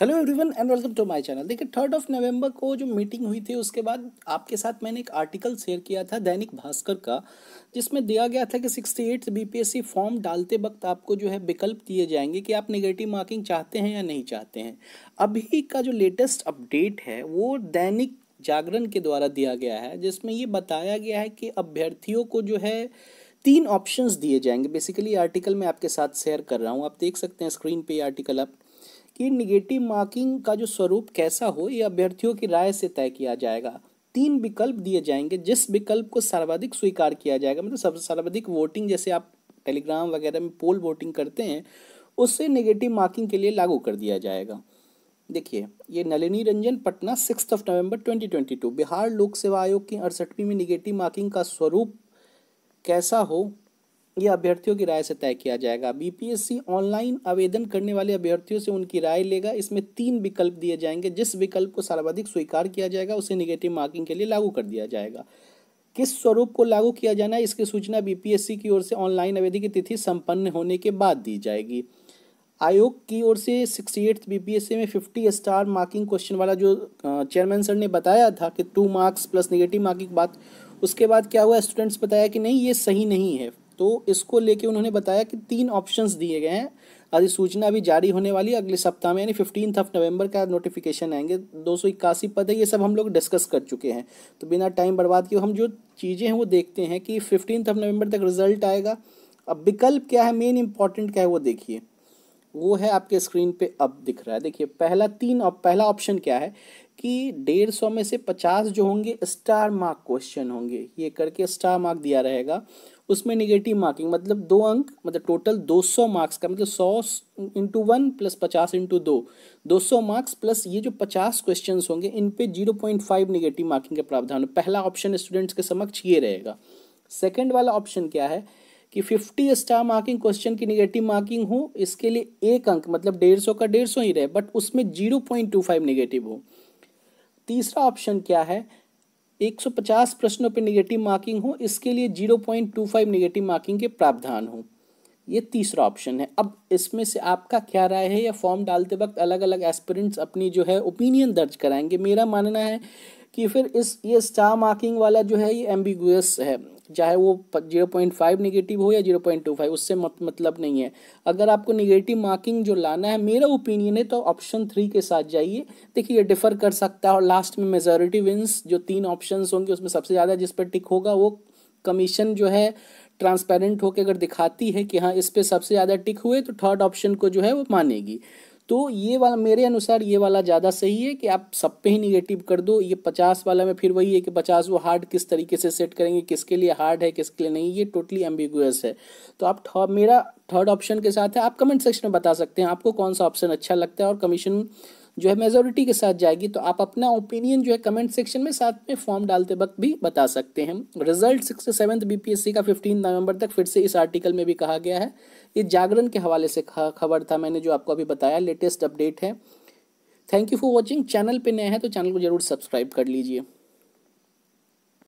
hello everyone and welcome to my channel देखिए third of November को जो meeting हुई थी उसके बाद आपके साथ मैंने एक आर्टिकल शेयर किया था दैनिक भास्कर का जिसमें दिया गया था कि सिक्सटी 68 बीपीएससी फॉर्म डालते वक्त आपको जो है विकल्प दिए जाएंगे कि आप नेगेटिव मार्किंग चाहते हैं या नहीं चाहते हैं अभी का जो लेटेस्ट अपडेट है वो दैनिक जागरण के द्वारा दिया गया है जिसमें ये बताया गया है कि अभ्यर्थियों को जो है तीन ऑप्शंस दिए जाएंगे बेसिकली आर्टिकल मैं आपके साथ शेयर कर रहा हूँ आप देख सकते हैं स्क्रीन पे आर्टिकल आप कि निगेटिव मार्किंग का जो स्वरूप कैसा हो ये अभ्यर्थियों की राय से तय किया जाएगा तीन विकल्प दिए जाएंगे जिस विकल्प को सर्वाधिक स्वीकार किया जाएगा मतलब सब सर्वाधिक वोटिंग जैसे आप टेलीग्राम वगैरह में पोल वोटिंग करते हैं उससे निगेटिव मार्किंग के लिए लागू कर दिया जाएगा देखिए ये Nalini Ranjan Patna six of November 2022 Bihar लोक सेवा आयोग की अड़सठवीं में निगेटिव मार्किंग का स्वरूप कैसा हो यह अभ्यर्थियों की राय से तय किया जाएगा बीपीएससी ऑनलाइन आवेदन करने वाले अभ्यर्थियों से उनकी राय लेगा इसमें तीन विकल्प दिए जाएंगे जिस विकल्प को सर्वाधिक स्वीकार किया जाएगा उसे निगेटिव मार्किंग के लिए लागू कर दिया जाएगा किस स्वरूप को लागू किया जाना है इसकी सूचना बीपीएससी की ओर से ऑनलाइन आवेदन की तिथि संपन्न होने के बाद दी जाएगी आयोग की ओर से सिक्सटी एट बीपीएससी में फिफ्टी स्टार मार्किंग क्वेश्चन वाला जो चेयरमैन सर ने बताया था कि two marks plus negative marking बात उसके बाद क्या हुआ स्टूडेंट्स बताया कि नहीं ये सही नहीं है तो इसको लेके उन्होंने बताया कि तीन ऑप्शंस दिए गए हैं अधिसूचना अभी जारी होने वाली है अगले सप्ताह में यानी फिफ्टीन ऑफ नवंबर का नोटिफिकेशन आएंगे दो सौ इक्यासी पद है ये सब हम लोग डिस्कस कर चुके हैं तो बिना टाइम बर्बाद किए हम जो चीज़ें हैं वो देखते हैं कि फिफ्टीन ऑफ नवंबर तक रिजल्ट आएगा अब विकल्प क्या है मेन इंपॉर्टेंट क्या है वो देखिए वो है आपके स्क्रीन पर अब दिख रहा है देखिए पहला तीन पहला ऑप्शन क्या है कि डेढ़ सौ में से पचास जो होंगे स्टार मार्क क्वेश्चन होंगे ये करके स्टार मार्क दिया रहेगा उसमें निगेटिव मार्किंग मतलब दो अंक मतलब टोटल 200 मार्क्स का मतलब 100 इंटू वन प्लस पचास इंटू दो दो मार्क्स प्लस ये जो 50 क्वेश्चन होंगे इन पे 0.5 निगेटिव मार्किंग के प्रावधान पहला ऑप्शन स्टूडेंट्स के समक्ष ये रहेगा सेकेंड वाला ऑप्शन क्या है कि 50 स्टार मार्किंग क्वेश्चन की निगेटिव मार्किंग हो इसके लिए एक अंक मतलब डेढ़ सौ का डेढ़ सौ ही रहे बट उसमें zero point two five negative हो तीसरा ऑप्शन क्या है 150 प्रश्नों पर निगेटिव मार्किंग हो इसके लिए 0.25 निगेटिव मार्किंग के प्रावधान हो ये तीसरा ऑप्शन है अब इसमें से आपका क्या राय है या फॉर्म डालते वक्त अलग अलग एस्पिरेंट्स अपनी जो है ओपिनियन दर्ज कराएंगे मेरा मानना है कि फिर इस ये स्टार मार्किंग वाला जो है ये एम्बिगुअस है चाहे वो जीरो पॉइंट फाइव निगेटिव हो या जीरो पॉइंट टू फाइव उससे मत, मतलब नहीं है अगर आपको निगेटिव मार्किंग जो लाना है मेरा ओपिनियन है तो ऑप्शन थ्री के साथ जाइए देखिए डिफर कर सकता है और लास्ट में मेजोरिटी विंस जो तीन ऑप्शन होंगे उसमें सबसे ज़्यादा जिस पर टिक होगा वो कमीशन जो है ट्रांसपेरेंट होकर अगर दिखाती है कि हाँ इस पर सबसे ज़्यादा टिक हुए तो थर्ड ऑप्शन को जो है वो मानेगी तो ये वाला मेरे अनुसार ये वाला ज़्यादा सही है कि आप सब पे ही निगेटिव कर दो ये पचास वाला में फिर वही है कि पचास वो हार्ड किस तरीके से सेट करेंगे किसके लिए हार्ड है किसके लिए नहीं ये टोटली एम्बिगुअस है तो आप थौ, मेरा थर्ड ऑप्शन के साथ है आप कमेंट सेक्शन में बता सकते हैं आपको कौन सा ऑप्शन अच्छा लगता है और कमीशन जो है मेजोरिटी के साथ जाएगी तो आप अपना ओपिनियन जो है कमेंट सेक्शन में साथ में फॉर्म डालते वक्त भी बता सकते हैं रिजल्ट सिक्स सेवन्थ बीपीएससी का फिफ्टीन नवंबर तक फिर से इस आर्टिकल में भी कहा गया है ये जागरण के हवाले से खबर था मैंने जो आपको अभी बताया लेटेस्ट अपडेट है thank you for watching channel पर नए हैं तो चैनल को जरूर सब्सक्राइब कर लीजिए